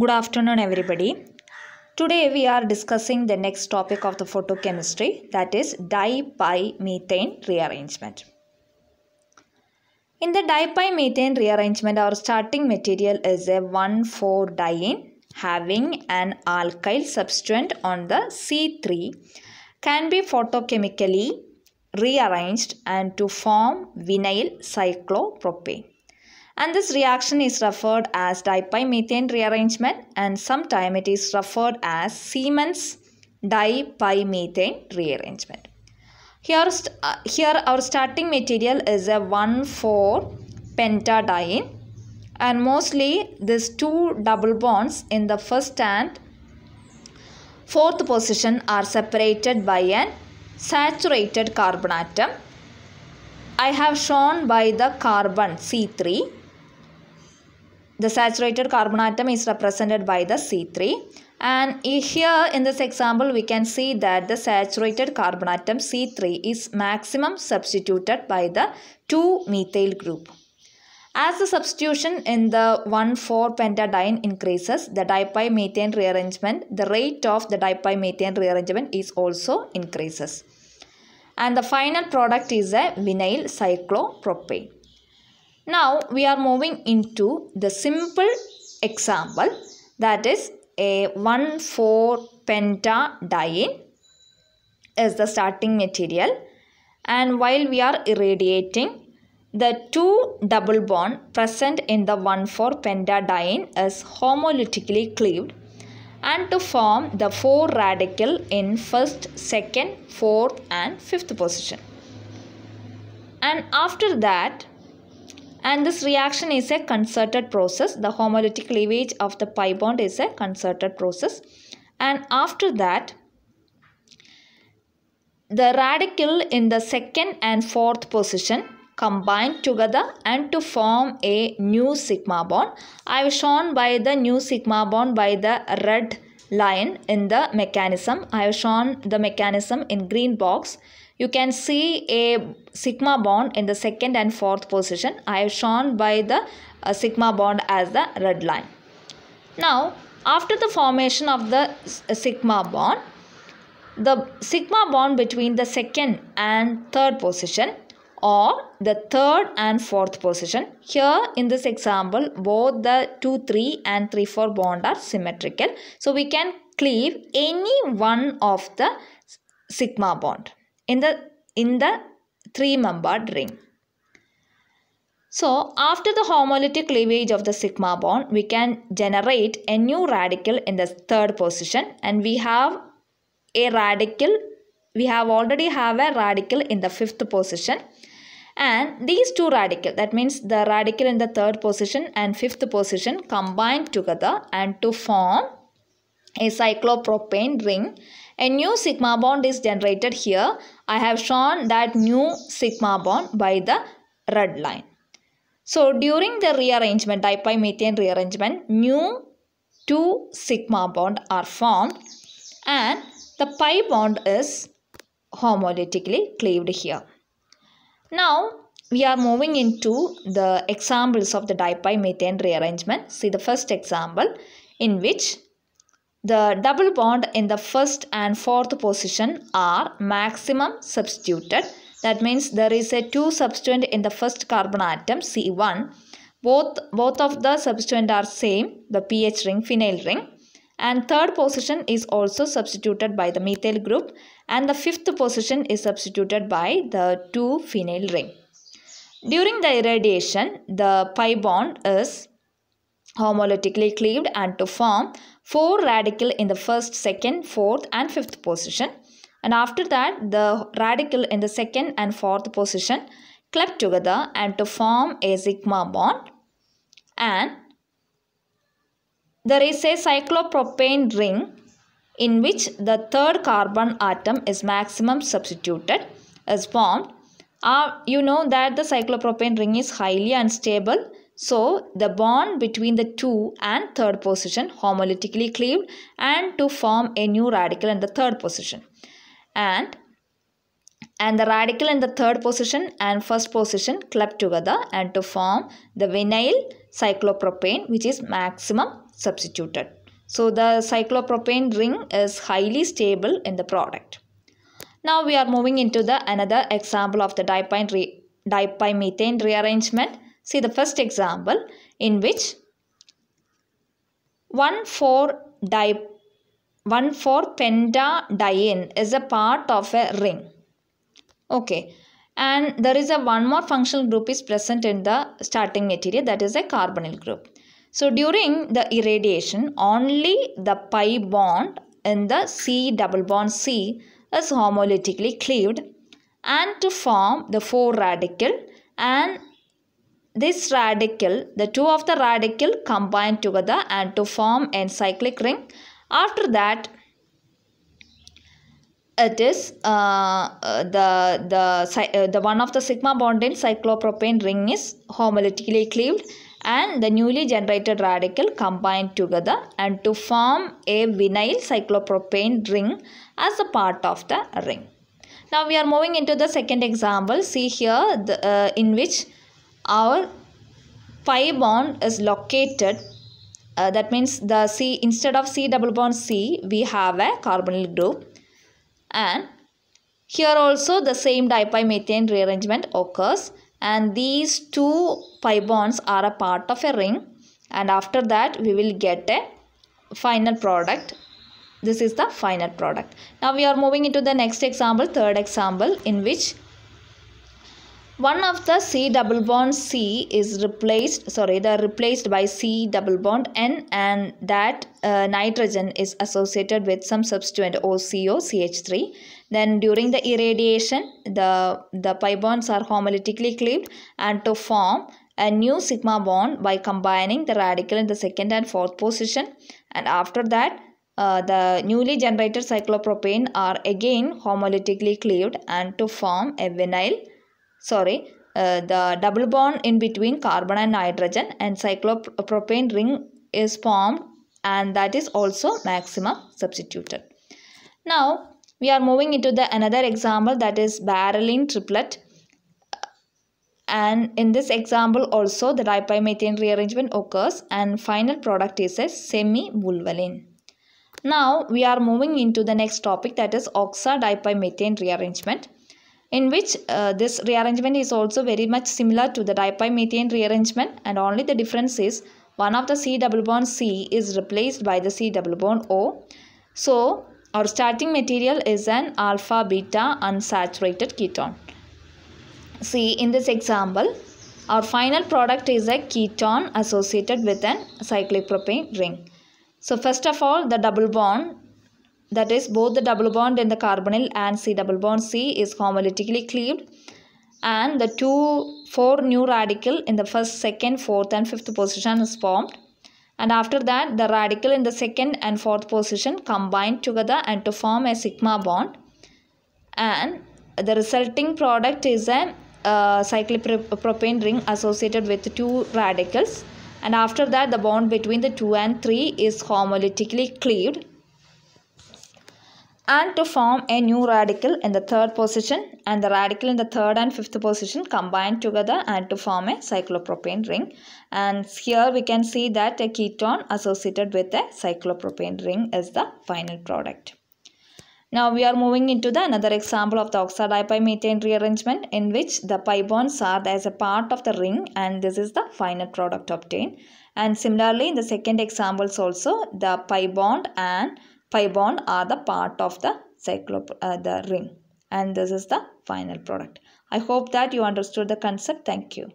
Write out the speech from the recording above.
Good afternoon everybody. Today we are discussing the next topic of the photochemistry that is dipymethane rearrangement. In the dipymethane rearrangement our starting material is a 1,4-diene having an alkyl substituent on the C3 can be photochemically rearranged and to form vinyl cyclopropane and this reaction is referred as dipymethane rearrangement and sometime it is referred as Siemens dipymethane rearrangement. Here, uh, here our starting material is a 1,4-pentadiene and mostly these two double bonds in the first and fourth position are separated by an saturated carbon atom. I have shown by the carbon C3 the saturated carbon atom is represented by the C3 and here in this example we can see that the saturated carbon atom C3 is maximum substituted by the 2-methyl group. As the substitution in the 1,4-pentadiene increases, the dipymethane rearrangement, the rate of the dipymethane rearrangement is also increases. And the final product is a vinyl cyclopropane. Now we are moving into the simple example that is a 1,4 pentadiene is the starting material and while we are irradiating the two double bond present in the 1,4 pentadiene is homolytically cleaved and to form the four radical in first, second, fourth and fifth position. And after that, and this reaction is a concerted process. The homolytic cleavage of the pi bond is a concerted process and after that the radical in the second and fourth position combine together and to form a new sigma bond. I have shown by the new sigma bond by the red line in the mechanism. I have shown the mechanism in green box. You can see a sigma bond in the second and fourth position. I have shown by the uh, sigma bond as the red line. Now, after the formation of the uh, sigma bond, the sigma bond between the second and third position or the third and fourth position. Here in this example, both the 2-3 and 3-4 bond are symmetrical. So, we can cleave any one of the sigma bond in the in the three membered ring. So after the homolytic cleavage of the sigma bond, we can generate a new radical in the third position and we have a radical, we have already have a radical in the fifth position and these two radical that means the radical in the third position and fifth position combine together and to form a cyclopropane ring. A new sigma bond is generated here. I have shown that new sigma bond by the red line. So during the rearrangement, dipymethane rearrangement, new 2 sigma bond are formed and the pi bond is homolytically cleaved here. Now we are moving into the examples of the dipymethane rearrangement. See the first example in which the double bond in the first and fourth position are maximum substituted. That means there is a two substituent in the first carbon atom C1. Both, both of the substituent are same, the pH ring, phenyl ring. And third position is also substituted by the methyl group. And the fifth position is substituted by the 2-phenyl ring. During the irradiation, the pi bond is homolytically cleaved and to form 4 radical in the first, second, fourth and fifth position. And after that, the radical in the second and fourth position club together and to form a sigma bond. And there is a cyclopropane ring in which the third carbon atom is maximum substituted is formed. Uh, you know that the cyclopropane ring is highly unstable so, the bond between the 2 and third position homolytically cleaved and to form a new radical in the third position. And, and the radical in the third position and first position club together and to form the vinyl cyclopropane which is maximum substituted. So, the cyclopropane ring is highly stable in the product. Now, we are moving into the another example of the dipine re, rearrangement See the first example in which 1 4 di 1 4 pentadiene is a part of a ring. Okay. And there is a one more functional group is present in the starting material that is a carbonyl group. So during the irradiation only the pi bond in the C double bond C is homolytically cleaved and to form the 4 radical and this radical, the two of the radical combine together and to form an cyclic ring. After that, it is uh, uh the the uh, the one of the sigma bond in cyclopropane ring is homolytically cleaved and the newly generated radical combine together and to form a vinyl cyclopropane ring as a part of the ring. Now we are moving into the second example. See here the, uh, in which our pi bond is located uh, that means the C instead of C double bond C we have a carbonyl group and here also the same methane rearrangement occurs and these two pi bonds are a part of a ring and after that we will get a final product this is the final product now we are moving into the next example third example in which one of the C double bond C is replaced, sorry, they are replaced by C double bond N and that uh, nitrogen is associated with some substituent OCOCH3. Then during the irradiation, the, the pi bonds are homolytically cleaved and to form a new sigma bond by combining the radical in the second and fourth position. And after that, uh, the newly generated cyclopropane are again homolytically cleaved and to form a vinyl sorry, uh, the double bond in between carbon and nitrogen and cyclopropane ring is formed and that is also maximum substituted. Now, we are moving into the another example that is barreling triplet and in this example also the dipymethane rearrangement occurs and final product is a semi-bulvalin. Now we are moving into the next topic that is oxa dipymethane rearrangement in which uh, this rearrangement is also very much similar to the dipymethane rearrangement and only the difference is one of the C double bond C is replaced by the C double bond O. So our starting material is an alpha beta unsaturated ketone. See in this example our final product is a ketone associated with an cyclic propane ring. So first of all the double bond that is both the double bond in the carbonyl and C double bond C is homolytically cleaved and the two four new radical in the first second fourth and fifth position is formed and after that the radical in the second and fourth position combine together and to form a sigma bond and the resulting product is a uh, cyclic ring associated with two radicals and after that the bond between the 2 and 3 is homolytically cleaved and to form a new radical in the third position and the radical in the third and fifth position combine together and to form a cyclopropane ring and here we can see that a ketone associated with a cyclopropane ring is the final product. Now we are moving into the another example of the oxodipimethane rearrangement in which the pi bonds are as a part of the ring and this is the final product obtained. And similarly in the second examples also the pi bond and pi-bond are the part of the cyclop uh, the ring and this is the final product. I hope that you understood the concept. Thank you.